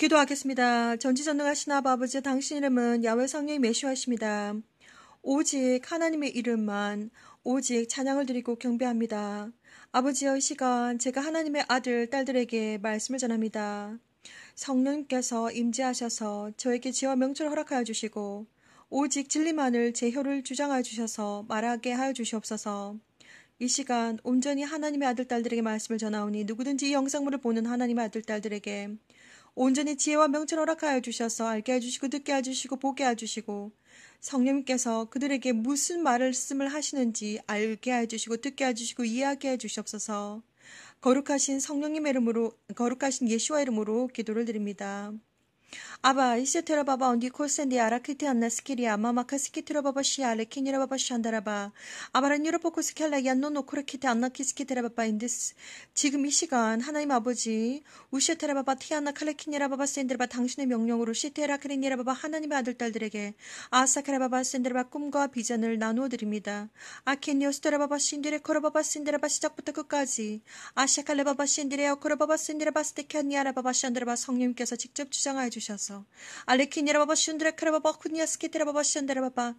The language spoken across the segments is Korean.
기도하겠습니다. 전지전능하신 아버지 당신 이름은 야외 성령이매시하십니다 오직 하나님의 이름만 오직 찬양을 드리고 경배합니다. 아버지여 이 시간 제가 하나님의 아들 딸들에게 말씀을 전합니다. 성령께서 임재하셔서 저에게 지와 명철을 허락하여 주시고 오직 진리만을 제 혀를 주장하여 주셔서 말하게 하여 주시옵소서. 이 시간 온전히 하나님의 아들 딸들에게 말씀을 전하오니 누구든지 이 영상물을 보는 하나님의 아들 딸들에게 온전히 지혜와 명철 허락하여 주셔서 알게 해주시고 듣게 해주시고 보게 해주시고 성령님께서 그들에게 무슨 말을 씀을 하시는지 알게 해주시고 듣게 해주시고 이해하게 해주시옵소서 거룩하신 성령님의 이름으로 거룩하신 예수와 이름으로 기도를 드립니다. 아바 이세테라 바바 언디 콜센디아라키테 안나스키리아 마마카스키테라 바바 시아레키니라 바바 시안다라바 아바란 유로포코스켈라 얀노노 코르키테 안나키스키테라 바바 인디스 지금 이 시간 하나님 아버지 우시테라 바바 티아나 칼레키니라 바바 센드르바 당신의 명령으로 시테라 크리니라 바바 하나님의 아들 딸들에게 아사카라 바바 센드르바 꿈과 비전을 나누어 드립니다 아케니오스테라 바바 신디레 코르 바바 센드라 바 시작부터 끝까지 아샤칼레 바바 신디레 코르 바바 센드라 바 스테키아니아라 바바 시안드르바 성령께서 직접 주장하여 주시 주셔서 알레키니라바바 슌드레카라바바쿠니아스케테라바바시언드라바바저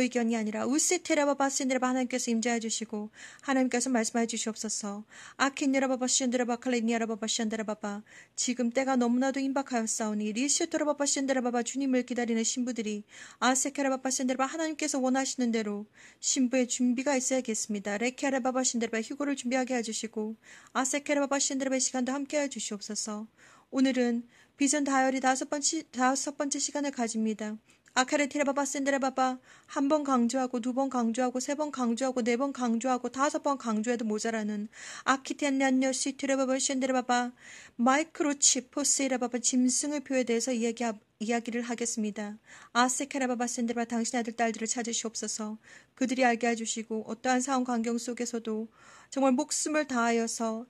의견이 아니라 우세테라바바시언드라바 하나님께서 임재해 주시고 하나님께서 말씀해 주시옵소서 아키니라바바 시언드레바칼레니아라바바시언드라바바 지금 때가 너무나도 임박하였사오니 리시토라바바 오시언드라바바 주님을 기다리는 신부들이 아세케라바바 시언드라바 하나님께서 원하시는 대로 신부의 준비가 있어야겠습니다 레케라바바 시언드라바 휴고를 준비하게 해주시고 아세케라바바 시언드라바 시간도 함께 해주시옵소서 오늘은 비전 다이어리 다섯 번째, 다섯 번째 시간을 가집니다. 아카레티레바바 샌드레바바 한 번 강조하고 두 번 강조하고 세 번 강조하고 네 번 강조하고 다섯 번 강조해도 모자라는 아키텐냐녀 시트레바바 샌드레바바 마이크로칩 포스이레바바 짐승의 표에 대해서 이야기, 이야기를 하겠습니다. 아세케레바바 샌드레바 당신 아들 딸들을 찾으시옵소서 그들이 알게 해주시고 어떠한 상황 광경 속에서도 정말 목숨을 다하여서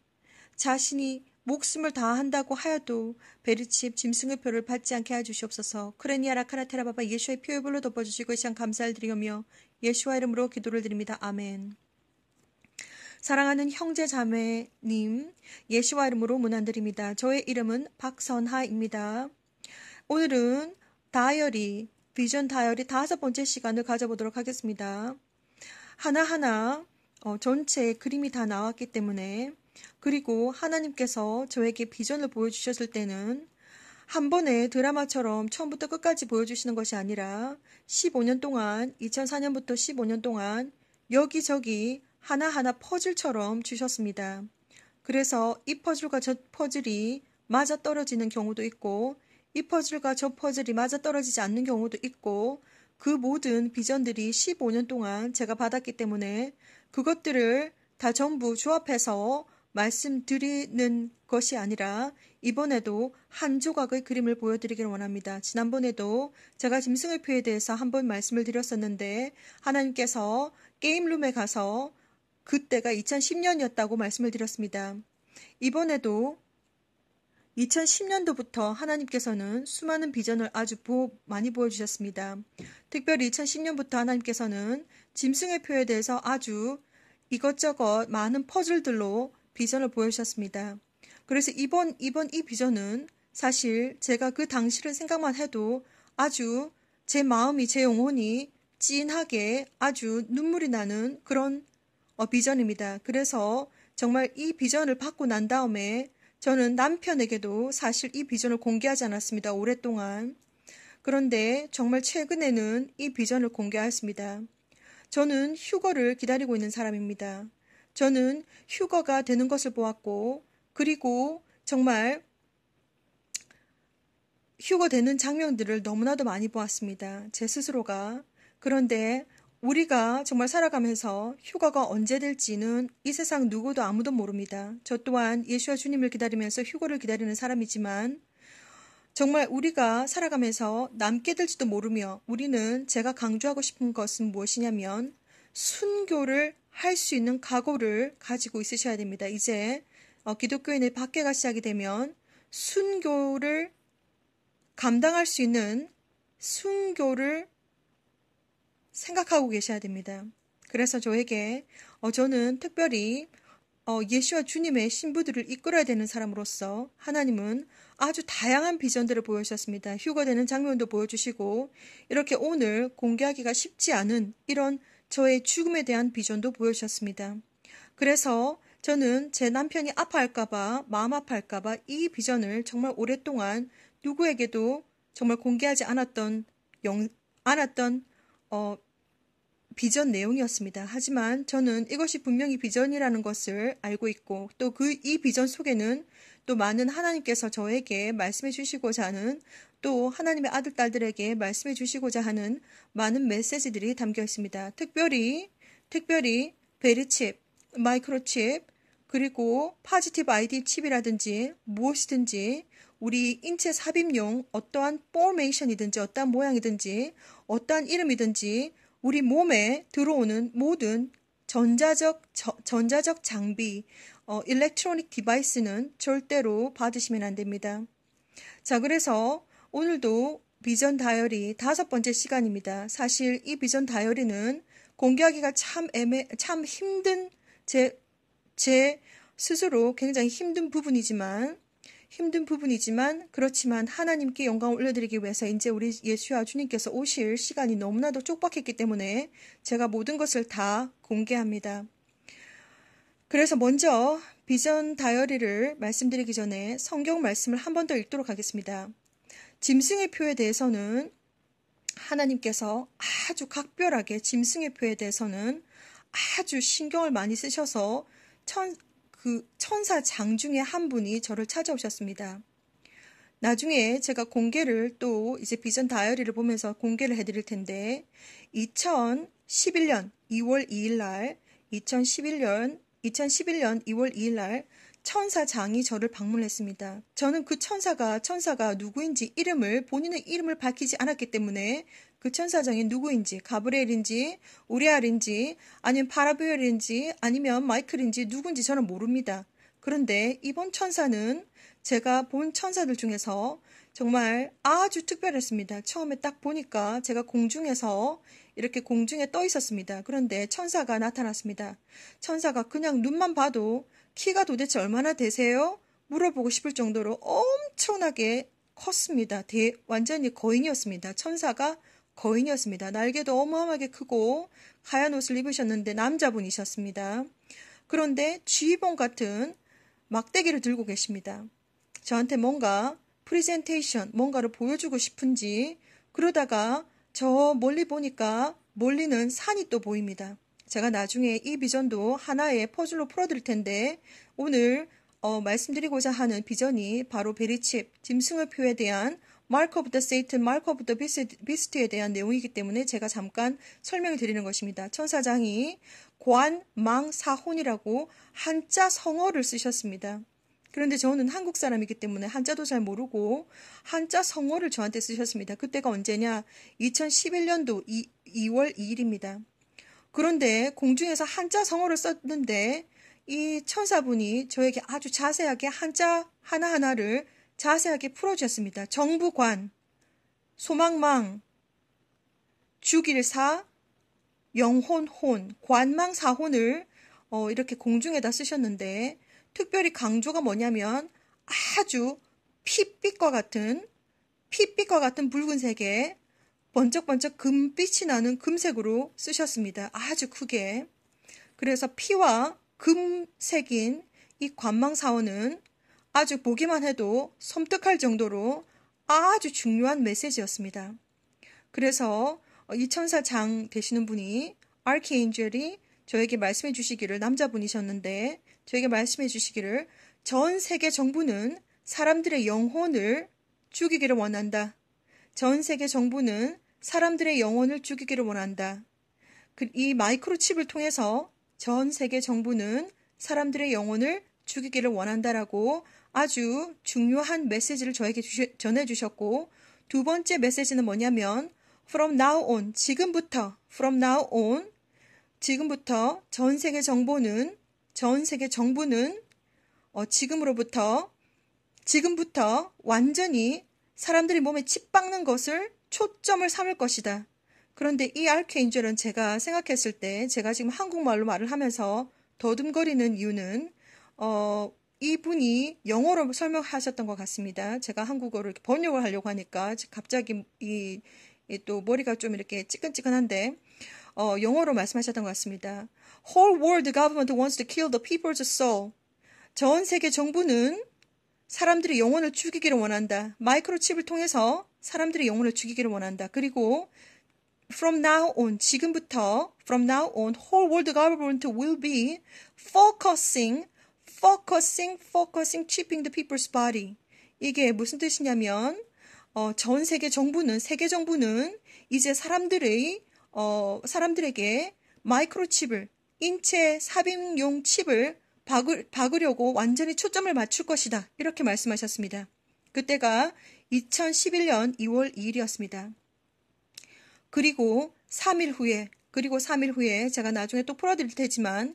자신이 목숨을 다한다고 하여도 베르칩 짐승의 표를 받지 않게 해주시옵소서 크레니아라 카라테라바바 예수의 표의 불로 덮어주시고 이 시간 감사를 드리며 예수와 이름으로 기도를 드립니다. 아멘 사랑하는 형제 자매님 예수와 이름으로 문안드립니다. 저의 이름은 박선하입니다. 오늘은 다이어리 비전 다이어리 다섯 번째 시간을 가져보도록 하겠습니다. 하나하나 어, 전체 그림이 다 나왔기 때문에 그리고 하나님께서 저에게 비전을 보여주셨을 때는 한 번에 드라마처럼 처음부터 끝까지 보여주시는 것이 아니라 15년 동안, 2004년부터 15년 동안 여기저기 하나하나 퍼즐처럼 주셨습니다. 그래서 이 퍼즐과 저 퍼즐이 맞아 떨어지는 경우도 있고, 이 퍼즐과 저 퍼즐이 맞아 떨어지지 않는 경우도 있고, 그 모든 비전들이 15년 동안 제가 받았기 때문에 그것들을 다 전부 조합해서 말씀드리는 것이 아니라 이번에도 한 조각의 그림을 보여드리길 원합니다. 지난번에도 제가 짐승의 표에 대해서 한번 말씀을 드렸었는데 하나님께서 게임룸에 가서 그때가 2010년이었다고 말씀을 드렸습니다. 이번에도 2010년도부터 하나님께서는 수많은 비전을 아주 보, 많이 보여주셨습니다. 특별히 2010년부터 하나님께서는 짐승의 표에 대해서 아주 이것저것 많은 퍼즐들로 비전을 보여주셨습니다. 그래서 이번, 이번 이 비전은 사실 제가 그 당시를 생각만 해도 아주 제 마음이, 제 영혼이 진하게 아주 눈물이 나는 그런 어, 비전입니다. 그래서 정말 이 비전을 받고 난 다음에 저는 남편에게도 사실 이 비전을 공개하지 않았습니다. 오랫동안. 그런데 정말 최근에는 이 비전을 공개하였습니다. 저는 휴거를 기다리고 있는 사람입니다. 저는 휴거가 되는 것을 보았고, 그리고 정말 휴거 되는 장면들을 너무나도 많이 보았습니다. 제 스스로가. 그런데 우리가 정말 살아가면서 휴거가 언제 될지는 이 세상 누구도 아무도 모릅니다. 저 또한 예수와 주님을 기다리면서 휴거를 기다리는 사람이지만 정말 우리가 살아가면서 남게 될지도 모르며 우리는 제가 강조하고 싶은 것은 무엇이냐면 순교를 할수 있는 각오를 가지고 있으셔야 됩니다. 이제 어, 기독교인의 밖에가 시작이 되면 순교를 감당할 수 있는 순교를 생각하고 계셔야 됩니다. 그래서 저에게 어, 저는 특별히 어, 예수와 주님의 신부들을 이끌어야 되는 사람으로서 하나님은 아주 다양한 비전들을 보여주셨습니다. 휴거되는 장면도 보여주시고 이렇게 오늘 공개하기가 쉽지 않은 이런 저의 죽음에 대한 비전도 보여주셨습니다. 그래서 저는 제 남편이 아파할까봐, 마음 아파할까봐 이 비전을 정말 오랫동안 누구에게도 정말 공개하지 않았던 영, 않았던, 어, 비전 내용이었습니다. 하지만 저는 이것이 분명히 비전이라는 것을 알고 있고 또 그 이 비전 속에는 또 많은 하나님께서 저에게 말씀해 주시고자 하는 또 하나님의 아들, 딸들에게 말씀해 주시고자 하는 많은 메시지들이 담겨 있습니다. 특별히, 특별히 베리칩, 마이크로칩, 그리고 파지티브 아이디 칩이라든지 무엇이든지 우리 인체 삽입용 어떠한 포메이션이든지 어떠한 모양이든지 어떠한 이름이든지 우리 몸에 들어오는 모든 전자적 저, 전자적 장비 어, 일렉트로닉 디바이스는 절대로 받으시면 안 됩니다. 자, 그래서 오늘도 비전 다이어리 다섯 번째 시간입니다. 사실 이 비전 다이어리는 공개하기가 참 애매, 참 힘든 제, 제 스스로 굉장히 힘든 부분이지만, 힘든 부분이지만, 그렇지만 하나님께 영광을 올려드리기 위해서 이제 우리 예수와 주님께서 오실 시간이 너무나도 촉박했기 때문에 제가 모든 것을 다 공개합니다. 그래서 먼저 비전 다이어리를 말씀드리기 전에 성경 말씀을 한 번 더 읽도록 하겠습니다. 짐승의 표에 대해서는 하나님께서 아주 각별하게 짐승의 표에 대해서는 아주 신경을 많이 쓰셔서 천, 그 천사 장 중에 한 분이 저를 찾아오셨습니다. 나중에 제가 공개를 또 이제 비전 다이어리를 보면서 공개를 해드릴 텐데 2011년 2월 2일 날 2011년 2011년 2월 2일 날 천사장이 저를 방문했습니다. 저는 그 천사가 천사가 누구인지 이름을 본인의 이름을 밝히지 않았기 때문에 그 천사장이 누구인지 가브리엘인지 우리알인지 아니면 파라비엘인지 아니면 마이클인지 누군지 저는 모릅니다. 그런데 이번 천사는 제가 본 천사들 중에서 정말 아주 특별했습니다. 처음에 딱 보니까 제가 공중에서 이렇게 공중에 떠 있었습니다. 그런데 천사가 나타났습니다. 천사가 그냥 눈만 봐도 키가 도대체 얼마나 되세요? 물어보고 싶을 정도로 엄청나게 컸습니다. 대, 완전히 거인이었습니다. 천사가 거인이었습니다. 날개도 어마어마하게 크고 하얀 옷을 입으셨는데 남자분이셨습니다. 그런데 쥐봉 같은 막대기를 들고 계십니다. 저한테 뭔가 프리젠테이션, 뭔가를 보여주고 싶은지 그러다가 저 멀리 보니까 멀리는 산이 또 보입니다. 제가 나중에 이 비전도 하나의 퍼즐로 풀어드릴 텐데 오늘 어, 말씀드리고자 하는 비전이 바로 베리칩, 짐승의표에 대한 마크 오브 더 세이튼, 마크 오브 더 비스트에 대한 내용이기 때문에 제가 잠깐 설명을 드리는 것입니다. 천사장이 관, 망, 사혼이라고 한자 성어를 쓰셨습니다. 그런데 저는 한국 사람이기 때문에 한자도 잘 모르고 한자 성어를 저한테 쓰셨습니다. 그때가 언제냐? 2011년도 2, 2월 2일입니다. 그런데 공중에서 한자 성어를 썼는데 이 천사분이 저에게 아주 자세하게 한자 하나하나를 자세하게 풀어주셨습니다. 정부관, 소망망, 주길사, 영혼혼, 관망사혼을 어, 이렇게 공중에다 쓰셨는데 특별히 강조가 뭐냐면 아주 핏빛과 같은 핏빛과 같은 붉은색에 번쩍번쩍 금빛이 나는 금색으로 쓰셨습니다. 아주 크게. 그래서 피와 금색인 이 관망사원은 아주 보기만 해도 섬뜩할 정도로 아주 중요한 메시지였습니다. 그래서 이 천사 장 되시는 분이 아르케인젤이 저에게 말씀해 주시기를 남자분이셨는데 저에게 말씀해 주시기를 전 세계 정부는 사람들의 영혼을 죽이기를 원한다. 전 세계 정부는 사람들의 영혼을 죽이기를 원한다. 그, 이 마이크로칩을 통해서 전 세계 정부는 사람들의 영혼을 죽이기를 원한다라고 아주 중요한 메시지를 저에게 주시, 전해주셨고 두 번째 메시지는 뭐냐면 from now on 지금부터 from now on 지금부터 전 세계 정보는 전 세계 정부는 어, 지금으로부터 지금부터 완전히 사람들이 몸에 칩박는 것을 초점을 삼을 것이다. 그런데 이 알케인젤은 제가 생각했을 때 제가 지금 한국말로 말을 하면서 더듬거리는 이유는 어, 이분이 영어로 설명하셨던 것 같습니다. 제가 한국어를 번역을 하려고 하니까 갑자기 이, 또 머리가 좀 이렇게 찌끈찌끈한데 어, 영어로 말씀하셨던 것 같습니다. Whole world government wants to kill the people's soul. 전 세계 정부는 사람들의 영혼을 죽이기를 원한다. 마이크로칩을 통해서 사람들의 영혼을 죽이기를 원한다. 그리고 from now on 지금부터 from now on whole world government will be focusing focusing focusing chipping the people's body. 이게 무슨 뜻이냐면 어, 전 세계 정부는 세계 정부는 이제 사람들의 어, 사람들에게 마이크로칩을 인체 삽입용 칩을 박을, 박으려고 완전히 초점을 맞출 것이다. 이렇게 말씀하셨습니다. 그때가 2011년 2월 2일이었습니다. 그리고 3일 후에, 그리고 3일 후에 제가 나중에 또 풀어드릴 테지만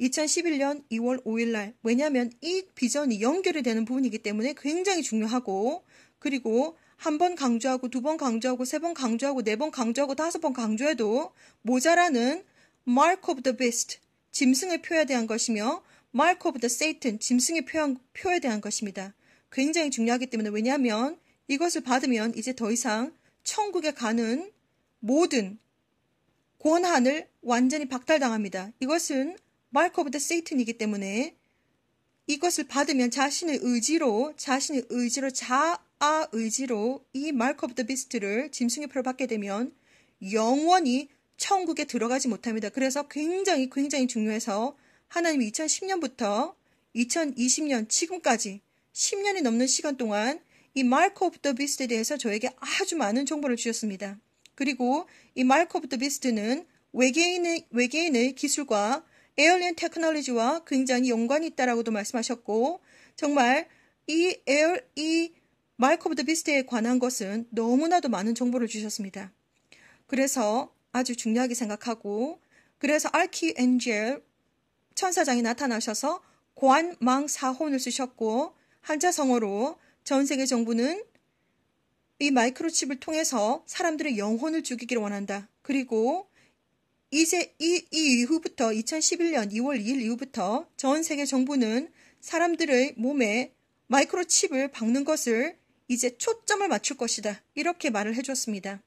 2011년 2월 5일 날, 왜냐하면 이 비전이 연결이 되는 부분이기 때문에 굉장히 중요하고, 그리고 한번 강조하고 두 번 강조하고 세 번 강조하고 네 번 강조하고 다섯 번 강조해도 모자라는 mark of the beast 짐승의 표에 대한 것이며 mark of the satan 짐승의 표에 대한 것입니다. 굉장히 중요하기 때문에 왜냐하면 이것을 받으면 이제 더 이상 천국에 가는 모든 권한을 완전히 박탈당합니다. 이것은 mark of the satan이기 때문에 이것을 받으면 자신의 의지로 자신의 의지로 자아 아 의지로 이 마크 오브 더 비스트를 짐승의 표를 받게 되면 영원히 천국에 들어가지 못합니다. 그래서 굉장히 굉장히 중요해서 하나님이 2010년부터 2020년 지금까지 10년이 넘는 시간 동안 이 마크 오브 더 비스트에 대해서 저에게 아주 많은 정보를 주셨습니다. 그리고 이 마크 오브 더 비스트는 외계인의, 외계인의 기술과 에어리언 테크놀로지와 굉장히 연관이 있다라고도 말씀하셨고 정말 이 에어 이 마이크 오브 더 비스트에 관한 것은 너무나도 많은 정보를 주셨습니다. 그래서 아주 중요하게 생각하고 그래서 알키 엔젤 천사장이 나타나셔서 관망 사혼을 쓰셨고 한자성어로 전 세계 정부는 이 마이크로칩을 통해서 사람들의 영혼을 죽이기를 원한다. 그리고 이제 이, 이 이후부터 2011년 2월 2일 이후부터 전 세계 정부는 사람들의 몸에 마이크로칩을 박는 것을 이제 초점을 맞출 것이다. 이렇게 말을 해주었습니다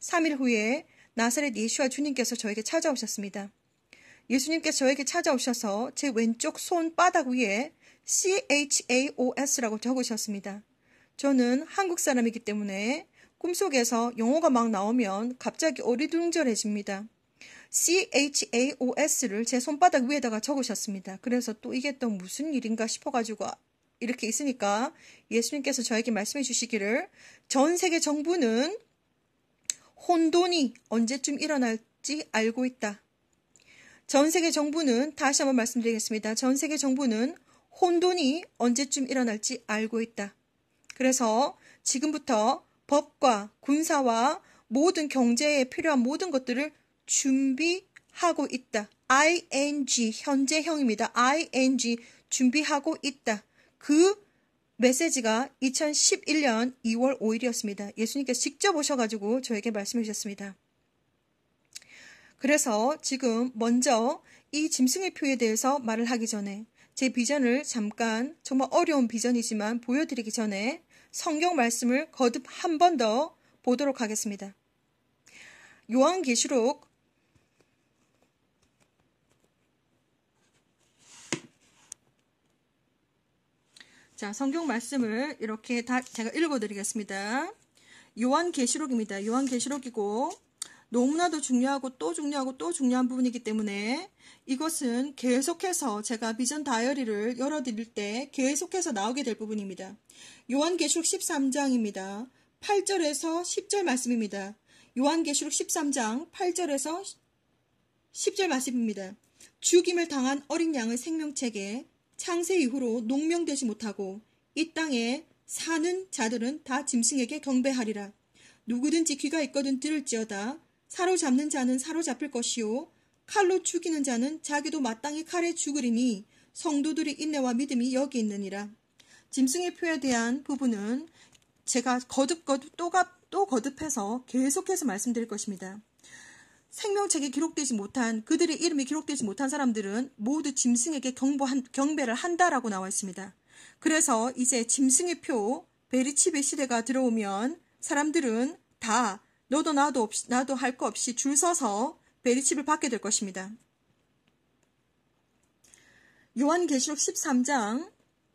3일 후에 나사렛 예수와 주님께서 저에게 찾아오셨습니다. 예수님께서 저에게 찾아오셔서 제 왼쪽 손 바닥 위에 CHAOS라고 적으셨습니다. 저는 한국 사람이기 때문에 꿈속에서 영어가 막 나오면 갑자기 어리둥절해집니다. CHAOS를 제 손바닥 위에다가 적으셨습니다. 그래서 또 이게 또 무슨 일인가 싶어가지고 이렇게 있으니까 예수님께서 저에게 말씀해 주시기를 전 세계 정부는 혼돈이 언제쯤 일어날지 알고 있다. 전 세계 정부는 다시 한번 말씀드리겠습니다. 전 세계 정부는 혼돈이 언제쯤 일어날지 알고 있다. 그래서 지금부터 법과 군사와 모든 경제에 필요한 모든 것들을 준비하고 있다. ing 현재형입니다. ing 준비하고 있다. 그 메시지가 2011년 2월 5일이었습니다. 예수님께서 직접 오셔가지고 저에게 말씀해 주셨습니다. 그래서 지금 먼저 이 짐승의 표에 대해서 말을 하기 전에 제 비전을 잠깐 정말 어려운 비전이지만 보여드리기 전에 성경 말씀을 거듭 한 번 더 보도록 하겠습니다. 요한계시록 자, 성경 말씀을 이렇게 다 제가 읽어드리겠습니다. 요한계시록입니다. 요한계시록이고 너무나도 중요하고 또 중요하고 또 중요한 부분이기 때문에 이것은 계속해서 제가 비전 다이어리를 열어드릴 때 계속해서 나오게 될 부분입니다. 요한계시록 13장입니다. 8절에서 10절 말씀입니다. 요한계시록 13장 8절에서 10절 말씀입니다. 죽임을 당한 어린 양의 생명책에 창세 이후로 농명되지 못하고 이 땅에 사는 자들은 다 짐승에게 경배하리라. 누구든지 귀가 있거든 들을지어다. 사로잡는 자는 사로잡힐 것이요. 칼로 죽이는 자는 자기도 마땅히 칼에 죽으리니 성도들이 인내와 믿음이 여기 있느니라. 짐승의 표에 대한 부분은 제가 거듭거듭 또가, 또 거듭해서 계속해서 말씀드릴 것입니다. 생명책에 기록되지 못한 그들의 이름이 기록되지 못한 사람들은 모두 짐승에게 경보한, 경배를 한다라고 나와 있습니다. 그래서 이제 짐승의 표베리칩의 시대가 들어오면 사람들은 다 너도 나도 없이, 나도 할 것 없이 줄 서서 베리칩을 받게 될 것입니다. 요한계시록 13장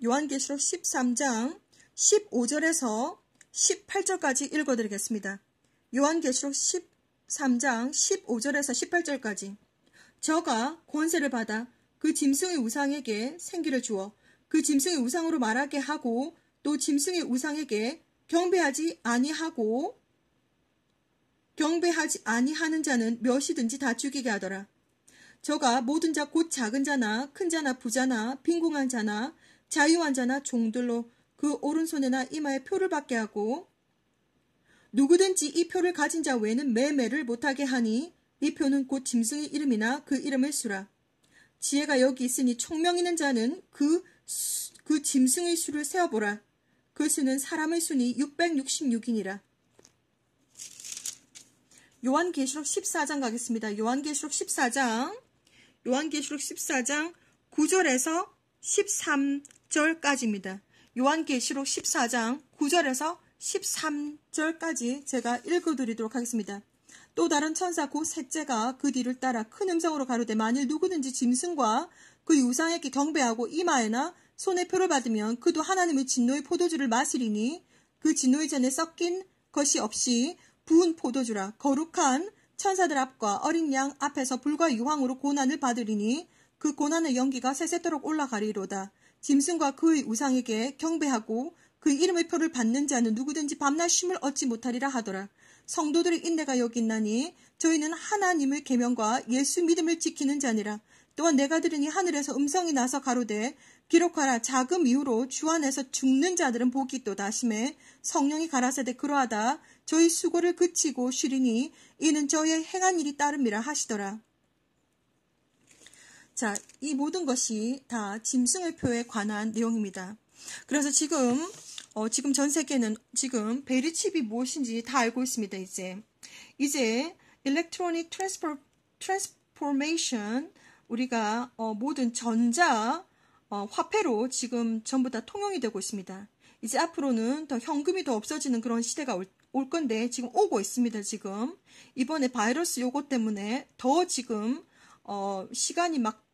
요한계시록 13장 15절에서 18절까지 읽어드리겠습니다. 요한계시록 1 3장 15절에서 18절까지 저가 권세를 받아 그 짐승의 우상에게 생기를 주어 그 짐승의 우상으로 말하게 하고 또 짐승의 우상에게 경배하지 아니하고 경배하지 아니하는 자는 몇이든지 다 죽이게 하더라. 저가 모든 자 곧 작은 자나 큰 자나 부자나 빈궁한 자나 자유한 자나 종들로 그 오른손이나 이마에 표를 받게 하고 누구든지 이 표를 가진 자 외에는 매매를 못하게 하니 이 표는 곧 짐승의 이름이나 그이름을 수라. 지혜가 여기 있으니 총명 있는 자는 그, 그 짐승의 수를 세어보라. 그 수는 사람의 순이 6 6 6인이라 요한계시록 14장 가겠습니다. 요한계시록 14장 요한계시록 14장 9절에서 13절까지입니다. 요한계시록 14장 9절에서 13절까지 제가 읽어드리도록 하겠습니다. 또 다른 천사 곧 셋째가 그 뒤를 따라 큰 음성으로 가로되 만일 누구든지 짐승과 그우상에게 경배하고 이마에나 손에 표를 받으면 그도 하나님의 진노의 포도주를 마시리니 그 진노의 잔에 섞인 것이 없이 부은 포도주라 거룩한 천사들 앞과 어린 양 앞에서 불과 유황으로 고난을 받으리니 그 고난의 연기가 새새도록 올라가리로다. 짐승과 그의 우상에게 경배하고 그 이름의 표를 받는 자는 누구든지 밤낮 쉼을 얻지 못하리라 하더라. 성도들의 인내가 여기 있나니 저희는 하나님의 계명과 예수 믿음을 지키는 자니라. 또한 내가 들으니 하늘에서 음성이 나서 가로되 기록하라 자금 이후로 주 안에서 죽는 자들은 복이 또다 심에 성령이 가라사대 그러하다 저희 수고를 그치고 쉬리니 이는 저희의 행한 일이 따름이라 하시더라. 자, 이 모든 것이 다 짐승의 표에 관한 내용입니다. 그래서 지금 어, 지금 전 세계는 지금 베리 칩이 무엇인지 다 알고 있습니다. 이제 이제 일렉트로닉 트랜스포 트랜스포메이션 우리가 어, 모든 전자 어, 화폐로 지금 전부 다 통용이 되고 있습니다. 이제 앞으로는 더 현금이 더 없어지는 그런 시대가 올, 올 건데 지금 오고 있습니다. 지금 이번에 바이러스 요거 때문에 더 지금 어, 시간이 막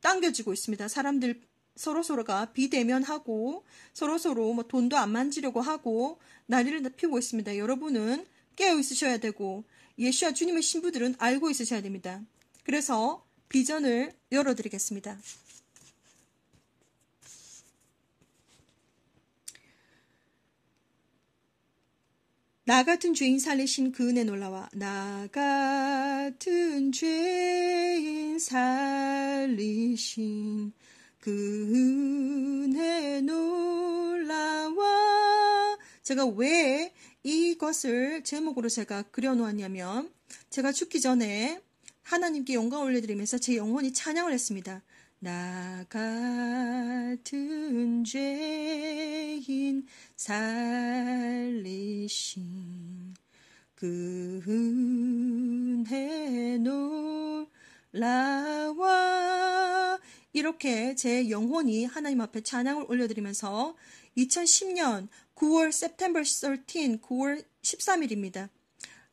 당겨지고 있습니다. 사람들 서로서로가 비대면하고 서로서로 뭐 돈도 안 만지려고 하고 난리를 피우고 있습니다. 여러분은 깨어 있으셔야 되고 예수와 주님의 신부들은 알고 있으셔야 됩니다. 그래서 비전을 열어드리겠습니다. 나 같은 죄인 살리신 그 은혜 놀라와 나 같은 죄인 살리신 그 은혜 놀라와 제가 왜 이것을 제목으로 제가 그려놓았냐면 제가 죽기 전에 하나님께 영광 올려드리면서 제 영혼이 찬양을 했습니다. 나 같은 죄인 살리신 그 은혜 놀라와 이렇게 제 영혼이 하나님 앞에 찬양을 올려드리면서 2010년 9월 September 13, 9월 13일입니다.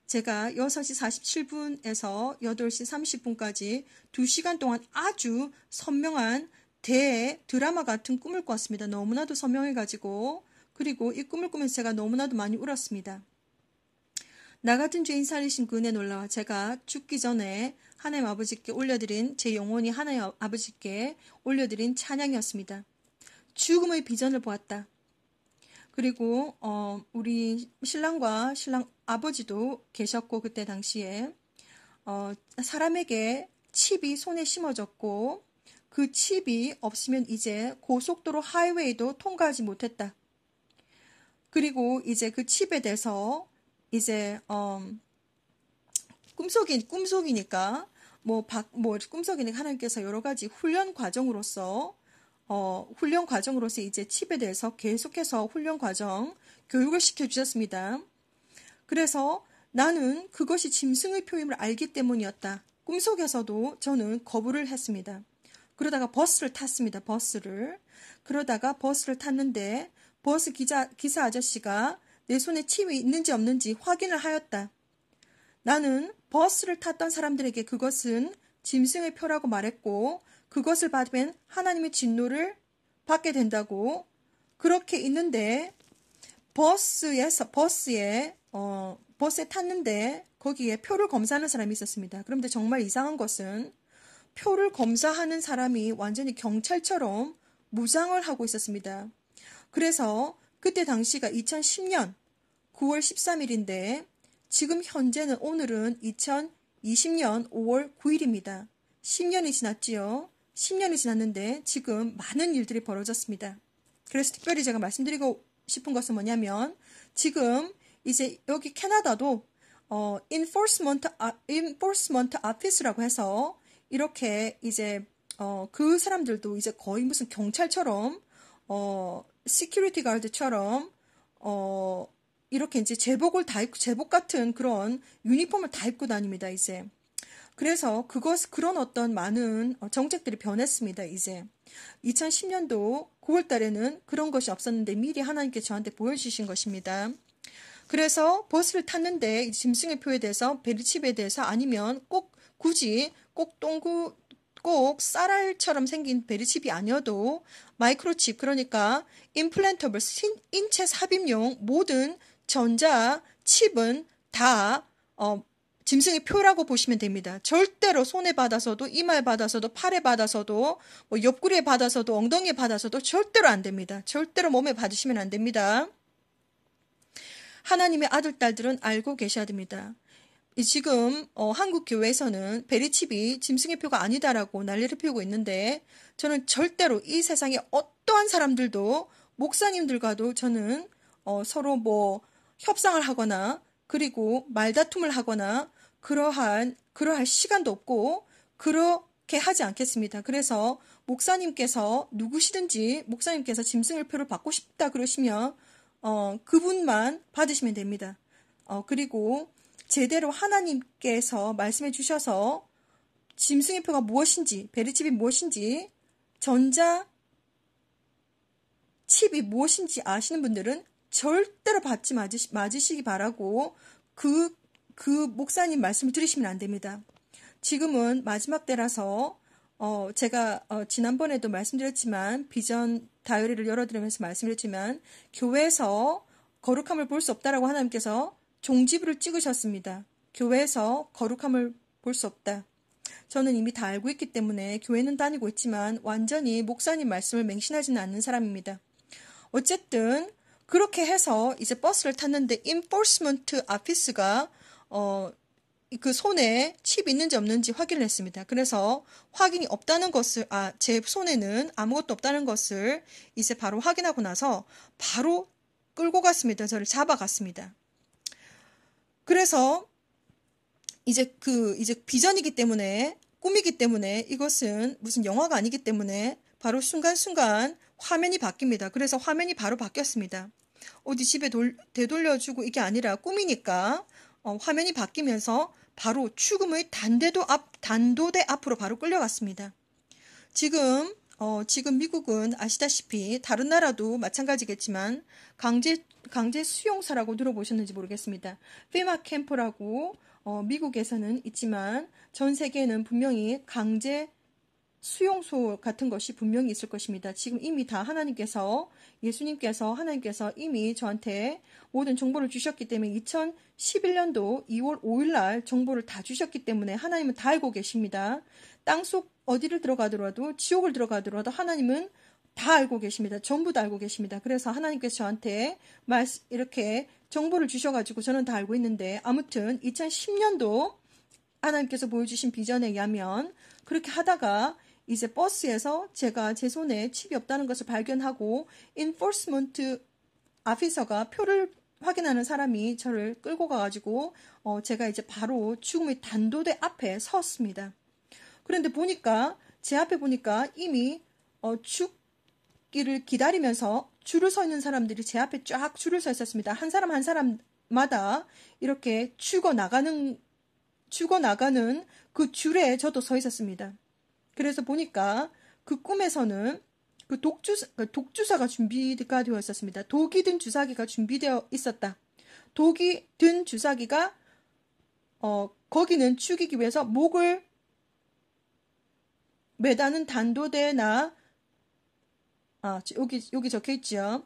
제가 6시 47분에서 8시 30분까지 2시간 동안 아주 선명한 대 드라마 같은 꿈을 꿨습니다. 너무나도 선명해가지고 그리고 이 꿈을 꾸면서 제가 너무나도 많이 울었습니다. 나 같은 죄인 살리신 그 은혜 놀라와 제가 죽기 전에 하나님 아버지께 올려드린 제 영혼이 하나님 아버지께 올려드린 찬양이었습니다. 죽음의 비전을 보았다. 그리고 어, 우리 신랑과 신랑 아버지도 계셨고 그때 당시에 어, 사람에게 칩이 손에 심어졌고 그 칩이 없으면 이제 고속도로 하이웨이도 통과하지 못했다. 그리고 이제 그 칩에 대해서 이제 어, 꿈속이 꿈속이니까 뭐, 박, 뭐, 꿈속이는 하나님께서 여러 가지 훈련 과정으로서, 어, 훈련 과정으로서 이제 칩에 대해서 계속해서 훈련 과정, 교육을 시켜주셨습니다. 그래서 나는 그것이 짐승의 표임을 알기 때문이었다. 꿈속에서도 저는 거부를 했습니다. 그러다가 버스를 탔습니다. 버스를. 그러다가 버스를 탔는데 버스 기자, 기사 아저씨가 내 손에 칩이 있는지 없는지 확인을 하였다. 나는 버스를 탔던 사람들에게 그것은 짐승의 표라고 말했고 그것을 받으면 하나님의 진노를 받게 된다고 그렇게 있는데 버스에서 버스에 어, 버스에 탔는데 거기에 표를 검사하는 사람이 있었습니다. 그런데 정말 이상한 것은 표를 검사하는 사람이 완전히 경찰처럼 무장을 하고 있었습니다. 그래서 그때 당시가 2010년 9월 13일인데 지금 현재는 오늘은 2020년 5월 9일입니다. 10년이 지났지요. 10년이 지났는데 지금 많은 일들이 벌어졌습니다. 그래서 특별히 제가 말씀드리고 싶은 것은 뭐냐면 지금 이제 여기 캐나다도 어, enforcement, 아, enforcement office라고 해서 이렇게 이제 어, 그 사람들도 이제 거의 무슨 경찰처럼 어, security guard처럼 어, 이렇게 이제 제복을 다 입고 제복 같은 그런 유니폼을 다 입고 다닙니다 이제. 그래서 그것 그런 어떤 많은 어, 정책들이 변했습니다 이제. 2010년도 9월 달에는 그런 것이 없었는데 미리 하나님께 저한테 보여주신 것입니다. 그래서 버스를 탔는데 짐승의 표에 대해서 베리칩에 대해서 아니면 꼭 굳이 꼭 동구 꼭 쌀알처럼 생긴 베리칩이 아니어도 마이크로칩 그러니까 임플랜터블 인체 삽입용 모든 전자, 칩은 다 어, 짐승의 표라고 보시면 됩니다. 절대로 손에 받아서도 이마에 받아서도 팔에 받아서도 뭐 옆구리에 받아서도 엉덩이에 받아서도 절대로 안 됩니다. 절대로 몸에 받으시면 안 됩니다. 하나님의 아들 딸들은 알고 계셔야 됩니다. 지금 어, 한국 교회에서는 베리칩이 짐승의 표가 아니다라고 난리를 피우고 있는데 저는 절대로 이세상에 어떠한 사람들도 목사님들과도 저는 어, 서로 뭐 협상을 하거나 그리고 말다툼을 하거나 그러한 그러할 시간도 없고 그렇게 하지 않겠습니다. 그래서 목사님께서 누구시든지 목사님께서 짐승을표를 받고 싶다 그러시면 어, 그분만 받으시면 됩니다. 어, 그리고 제대로 하나님께서 말씀해 주셔서 짐승의 표가 무엇인지 베르칩이 무엇인지 전자 칩이 무엇인지 아시는 분들은 절대로 받지 맞으시, 맞으시기 바라고 그, 그 목사님 말씀을 들으시면 안 됩니다. 지금은 마지막 때라서 어, 제가 어, 지난번에도 말씀드렸지만 비전 다이어리를 열어드리면서 말씀드렸지만 교회에서 거룩함을 볼 수 없다라고 하나님께서 종지부를 찍으셨습니다. 교회에서 거룩함을 볼 수 없다. 저는 이미 다 알고 있기 때문에 교회는 다니고 있지만 완전히 목사님 말씀을 맹신하지는 않는 사람입니다. 어쨌든 그렇게 해서 이제 버스를 탔는데 인포스먼트 아피스가 어, 그 손에 칩 있는지 없는지 확인을 했습니다. 그래서 확인이 없다는 것을 아제 손에는 아무것도 없다는 것을 이제 바로 확인하고 나서 바로 끌고 갔습니다. 저를 잡아갔습니다. 그래서 이제 그 이제 비전이기 때문에 꿈이기 때문에 이것은 무슨 영화가 아니기 때문에 바로 순간순간 화면이 바뀝니다. 그래서 화면이 바로 바뀌었습니다. 어디 집에 돌, 되돌려주고 이게 아니라 꿈이니까 어, 화면이 바뀌면서 바로 죽음의 단대도 앞, 단도대 앞으로 바로 끌려갔습니다. 지금, 어, 지금 미국은 아시다시피 다른 나라도 마찬가지겠지만 강제, 강제 수용사라고 들어보셨는지 모르겠습니다. 피마 캠프라고 어, 미국에서는 있지만 전 세계에는 분명히 강제 수용소 같은 것이 분명히 있을 것입니다. 지금 이미 다 하나님께서 예수님께서 하나님께서 이미 저한테 모든 정보를 주셨기 때문에 2011년도 2월 5일 날 정보를 다 주셨기 때문에 하나님은 다 알고 계십니다. 땅속 어디를 들어가더라도 지옥을 들어가더라도 하나님은 다 알고 계십니다. 전부 다 알고 계십니다. 그래서 하나님께서 저한테 말 이렇게 정보를 주셔가지고 저는 다 알고 있는데 아무튼 2010년도 하나님께서 보여주신 비전에 의하면 그렇게 하다가 이제 버스에서 제가 제 손에 칩이 없다는 것을 발견하고 인포스먼트 아피서가 표를 확인하는 사람이 저를 끌고 가가지고 어 제가 이제 바로 죽음의 단도대 앞에 섰습니다. 그런데 보니까 제 앞에 보니까 이미 어 죽기를 기다리면서 줄을 서 있는 사람들이 제 앞에 쫙 줄을 서 있었습니다. 한 사람 한 사람마다 이렇게 죽어 나가는 죽어 나가는 그 줄에 저도 서 있었습니다. 그래서 보니까 그 꿈에서는 그 독주사, 그 독주사가 준비가 되어 있었습니다. 독이 든 주사기가 준비되어 있었다. 독이 든 주사기가 어, 거기는 죽이기 위해서 목을 매다는 단도대나 아 여기 여기 적혀 있지요.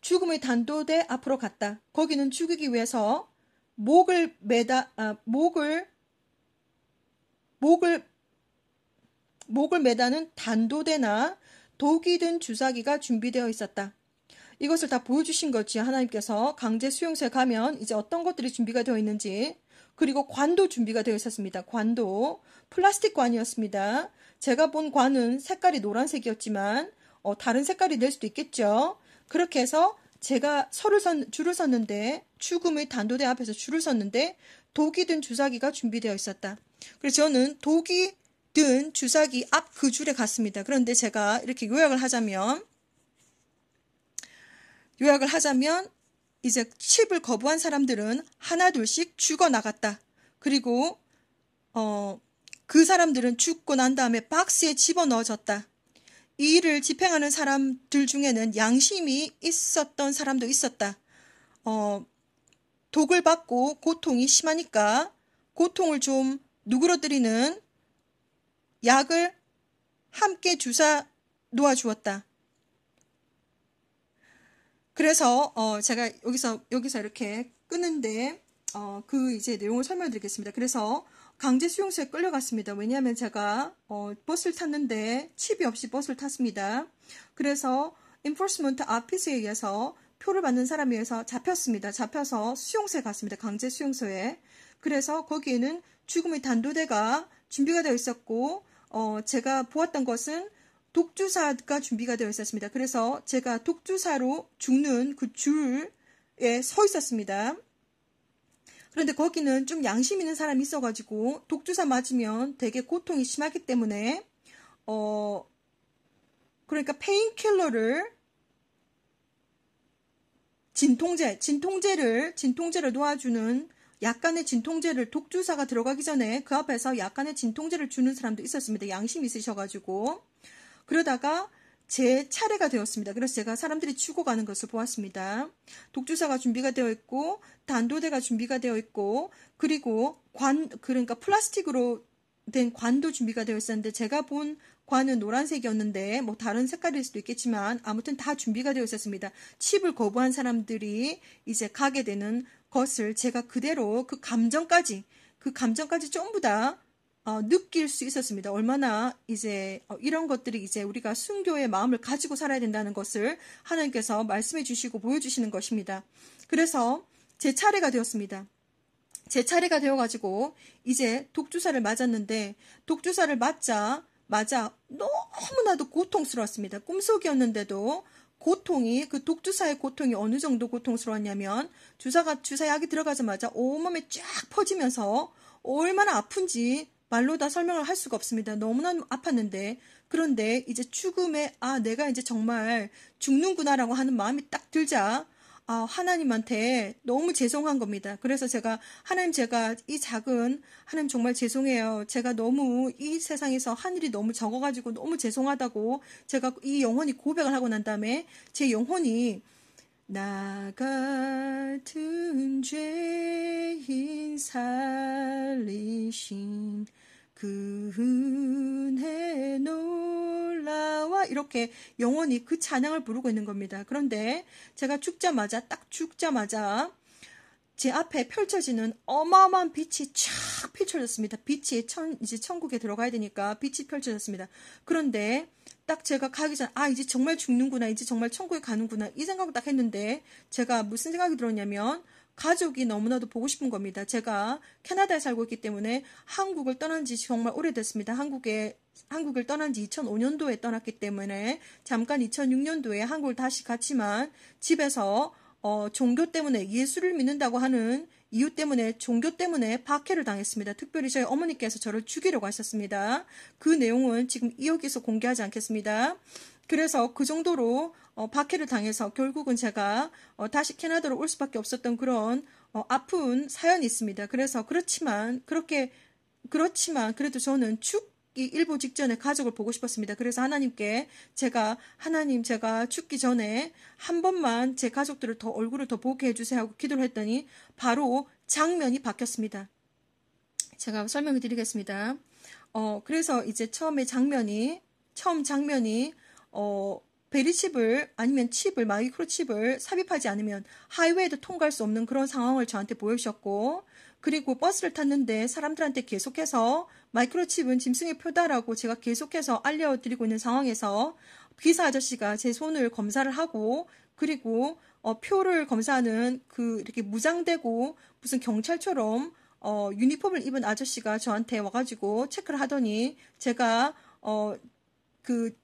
죽음의 단도대 앞으로 갔다. 거기는 죽이기 위해서 목을 매다 아, 목을 목을 목을 매다는 단도대나 독이 든 주사기가 준비되어 있었다. 이것을 다 보여주신 거지 하나님께서 강제 수용소에 가면 이제 어떤 것들이 준비가 되어 있는지 그리고 관도 준비가 되어 있었습니다. 관도 플라스틱 관이었습니다. 제가 본 관은 색깔이 노란색이었지만 어, 다른 색깔이 될 수도 있겠죠. 그렇게 해서 제가 서를 선, 줄을 섰는데 죽음의 단도대 앞에서 줄을 섰는데 독이 든 주사기가 준비되어 있었다. 그래서 저는 독이 든 주사기 앞 그 줄에 갔습니다. 그런데 제가 이렇게 요약을 하자면 요약을 하자면 이제 칩을 거부한 사람들은 하나둘씩 죽어 나갔다. 그리고 어, 그 사람들은 죽고 난 다음에 박스에 집어넣어졌다. 이 일을 집행하는 사람들 중에는 양심이 있었던 사람도 있었다. 어, 독을 받고 고통이 심하니까 고통을 좀 누그러뜨리는 약을 함께 주사 놓아 주었다. 그래서 어 제가 여기서 여기서 이렇게 끄는데 어그 이제 내용을 설명드리겠습니다. 그래서 강제 수용소에 끌려갔습니다. 왜냐하면 제가 어 버스를 탔는데 칩이 없이 버스를 탔습니다. 그래서 인포스먼트 아피스에 의해서 표를 받는 사람에 의해서 잡혔습니다. 잡혀서 수용소에 갔습니다. 강제 수용소에. 그래서 거기에는 죽음의 단도대가 준비가 되어 있었고 어, 제가 보았던 것은 독주사가 준비가 되어 있었습니다. 그래서 제가 독주사로 죽는 그 줄에 서 있었습니다. 그런데 거기는 좀 양심 있는 사람이 있어가지고 독주사 맞으면 되게 고통이 심하기 때문에 어 그러니까 페인킬러를 진통제 진통제를 진통제를 놓아주는 약간의 진통제를 독주사가 들어가기 전에 그 앞에서 약간의 진통제를 주는 사람도 있었습니다. 양심 있으셔가지고 그러다가 제 차례가 되었습니다. 그래서 제가 사람들이 치고 가는 것을 보았습니다. 독주사가 준비가 되어 있고 단도대가 준비가 되어 있고 그리고 관 그러니까 플라스틱으로 된 관도 준비가 되어 있었는데 제가 본 관은 노란색이었는데 뭐 다른 색깔일 수도 있겠지만 아무튼 다 준비가 되어 있었습니다. 칩을 거부한 사람들이 이제 가게 되는 것을 제가 그대로 그 감정까지 그 감정까지 전부 다 어, 느낄 수 있었습니다. 얼마나 이제 어, 이런 것들이 이제 우리가 순교의 마음을 가지고 살아야 된다는 것을 하나님께서 말씀해 주시고 보여주시는 것입니다. 그래서 제 차례가 되었습니다. 제 차례가 되어가지고 이제 독주사를 맞았는데 독주사를 맞자 맞아 너무나도 고통스러웠습니다. 꿈속이었는데도 고통이 그 독주사의 고통이 어느 정도 고통스러웠냐면 주사가 주사약이 들어가자마자 온몸에 쫙 퍼지면서 얼마나 아픈지 말로 다 설명을 할 수가 없습니다. 너무나 아팠는데 그런데 이제 죽음에 아 내가 이제 정말 죽는구나라고 하는 마음이 딱 들자 아, 하나님한테 너무 죄송한 겁니다. 그래서 제가 하나님 제가 이 작은 하나님 정말 죄송해요. 제가 너무 이 세상에서 하늘이 너무 적어가지고 너무 죄송하다고 제가 이 영혼이 고백을 하고 난 다음에 제 영혼이 나 같은 죄인 살리신 그은해 놀라와 이렇게 영원히 그 찬양을 부르고 있는 겁니다. 그런데 제가 죽자마자 딱 죽자마자 제 앞에 펼쳐지는 어마어마한 빛이 쫙 펼쳐졌습니다. 빛이 천, 이제 천국에 들어가야 되니까 빛이 펼쳐졌습니다. 그런데 딱 제가 가기 전, 아, 이제 정말 죽는구나. 이제 정말 천국에 가는구나. 이 생각을 딱 했는데 제가 무슨 생각이 들었냐면 가족이 너무나도 보고 싶은 겁니다. 제가 캐나다에 살고 있기 때문에 한국을 떠난 지 정말 오래됐습니다. 한국에 한국을 떠난 지 2005년도에 떠났기 때문에 잠깐 2006년도에 한국을 다시 갔지만 집에서 어, 종교 때문에 예수를 믿는다고 하는 이유 때문에 종교 때문에 박해를 당했습니다. 특별히 저희 어머니께서 저를 죽이려고 하셨습니다. 그 내용은 지금 여기서 공개하지 않겠습니다. 그래서 그 정도로 어, 박해를 당해서 결국은 제가 어, 다시 캐나다로 올 수밖에 없었던 그런 어, 아픈 사연이 있습니다. 그래서 그렇지만 그렇게 그렇지만 그래도 저는 죽기 일보 직전에 가족을 보고 싶었습니다. 그래서 하나님께 제가 하나님 제가 죽기 전에 한 번만 제 가족들을 더 얼굴을 더 보게 해주세요 하고 기도를 했더니 바로 장면이 바뀌었습니다. 제가 설명을 드리겠습니다. 어 그래서 이제 처음에 장면이 처음 장면이 어, 베리칩을 아니면 칩을 마이크로칩을 삽입하지 않으면 하이웨이도 통과할 수 없는 그런 상황을 저한테 보여주셨고 그리고 버스를 탔는데 사람들한테 계속해서 마이크로칩은 짐승의 표다라고 제가 계속해서 알려드리고 있는 상황에서 기사 아저씨가 제 손을 검사를 하고 그리고 어, 표를 검사하는 그 이렇게 무장되고 무슨 경찰처럼 어, 유니폼을 입은 아저씨가 저한테 와가지고 체크를 하더니 제가 어, 그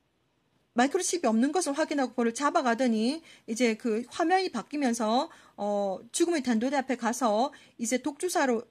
마이크로칩이 없는 것을 확인하고 그걸 잡아가더니 이제 그 화면이 바뀌면서 어 죽음의 단도대 앞에 가서 이제 독주사로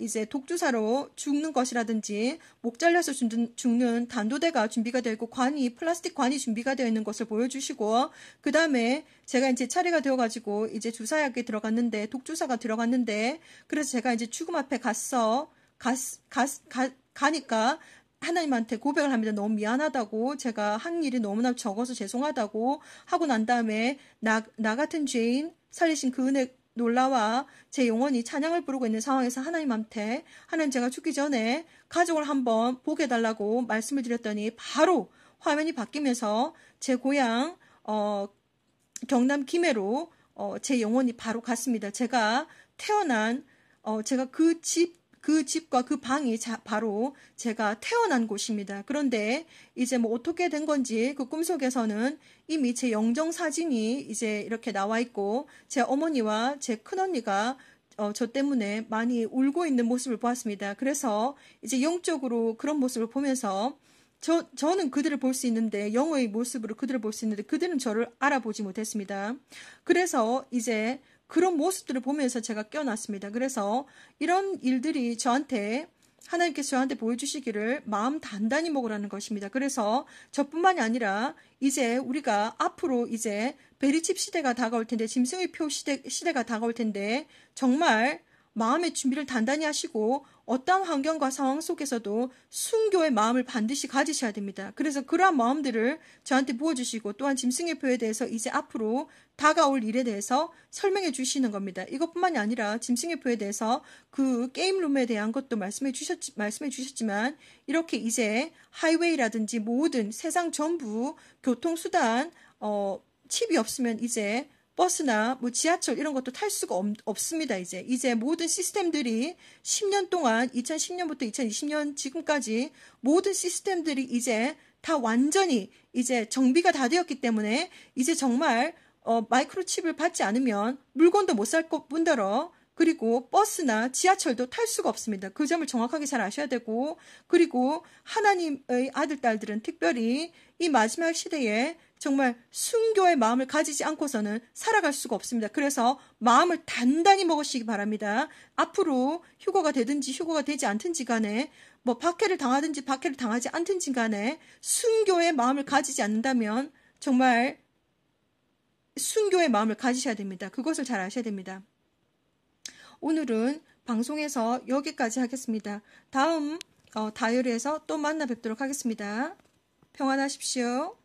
이제 독주사로 죽는 것이라든지 목 잘려서 죽는, 단도대가 준비가 되어 있고 관이 플라스틱 관이 준비가 되어 있는 것을 보여주시고 그 다음에 제가 이제 차례가 되어가지고 이제 주사약에 들어갔는데 독주사가 들어갔는데 그래서 제가 이제 죽음 앞에 갔어 갔, 갔, 가, 가니까 하나님한테 고백을 합니다. 너무 미안하다고 제가 한 일이 너무나 적어서 죄송하다고 하고 난 다음에 나, 나 같은 죄인 살리신 그 은혜 놀라와 제 영혼이 찬양을 부르고 있는 상황에서 하나님한테 하나님 제가 죽기 전에 가족을 한번 보게 달라고 말씀을 드렸더니 바로 화면이 바뀌면서 제 고향 어, 경남 김해로 어, 제 영혼이 바로 갔습니다. 제가 태어난 어, 제가 그집 그 집과 그 방이 자, 바로 제가 태어난 곳입니다. 그런데 이제 뭐 어떻게 된 건지 그 꿈속에서는 이미 제 영정 사진이 이제 이렇게 나와 있고 제 어머니와 제 큰언니가 어, 저 때문에 많이 울고 있는 모습을 보았습니다. 그래서 이제 영적으로 그런 모습을 보면서 저, 저는 그들을 볼 수 있는데, 영의 모습으로 그들을 볼 수 있는데, 그들은 저를 알아보지 못했습니다. 그래서 이제 그런 모습들을 보면서 제가 껴놨습니다. 그래서 이런 일들이 저한테 하나님께서 저한테 보여주시기를 마음 단단히 먹으라는 것입니다. 그래서 저뿐만이 아니라 이제 우리가 앞으로 이제 베리칩 시대가 다가올 텐데 짐승의 표 시대, 시대가 다가올 텐데 정말 마음의 준비를 단단히 하시고 어떠한 환경과 상황 속에서도 순교의 마음을 반드시 가지셔야 됩니다. 그래서 그러한 마음들을 저한테 부어주시고 또한 짐승의 표에 대해서 이제 앞으로 다가올 일에 대해서 설명해 주시는 겁니다. 이것뿐만이 아니라 짐승의 표에 대해서 그 게임룸에 대한 것도 말씀해 주셨 말씀해 주셨지만 이렇게 이제 하이웨이라든지 모든 세상 전부 교통수단 어 칩이 없으면 이제 버스나 뭐 지하철 이런 것도 탈 수가 없, 습니다 이제 이제 모든 시스템들이 10년 동안 2010년부터 2020년 지금까지 모든 시스템들이 이제 다 완전히 이제 정비가 다 되었기 때문에 이제 정말 어, 마이크로칩을 받지 않으면 물건도 못 살 것뿐더러 그리고 버스나 지하철도 탈 수가 없습니다. 그 점을 정확하게 잘 아셔야 되고 그리고 하나님의 아들 딸들은 특별히 이 마지막 시대에 정말 순교의 마음을 가지지 않고서는 살아갈 수가 없습니다. 그래서 마음을 단단히 먹으시기 바랍니다. 앞으로 휴거가 되든지 휴거가 되지 않든지 간에 뭐 박해를 당하든지 박해를 당하지 않든지 간에 순교의 마음을 가지지 않는다면 정말 순교의 마음을 가지셔야 됩니다. 그것을 잘 아셔야 됩니다. 오늘은 방송에서 여기까지 하겠습니다. 다음 어, 다이어리에서 또 만나 뵙도록 하겠습니다. 평안하십시오.